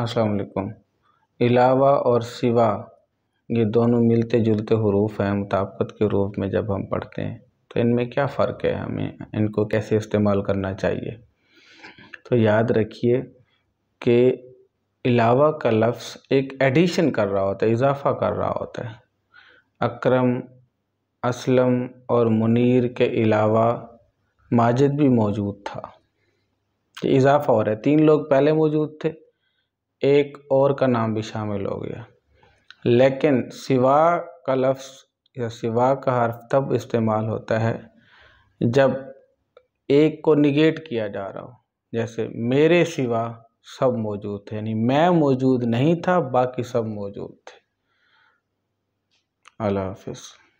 असलकुम इलावा और सिवा ये दोनों मिलते जुलते हरूफ हैं मुताबकत के रूप में जब हम पढ़ते हैं तो इनमें क्या फ़र्क है हमें इनको कैसे इस्तेमाल करना चाहिए तो याद रखिए कि इलावा का लफ्ज़ एक एडिशन कर रहा होता है इजाफ़ा कर रहा होता है अकरम असलम और मुनीर के अलावा माजिद भी मौजूद था इजाफ़ा हो रहा है तीन लोग पहले मौजूद थे एक और का नाम भी शामिल हो गया लेकिन सिवा का लफ्ज़ या सिवा का हर्फ तब इस्तेमाल होता है जब एक को निगेट किया जा रहा हो जैसे मेरे सिवा सब मौजूद थे यानी मैं मौजूद नहीं था बाकी सब मौजूद थे अल्लाह हाफिज़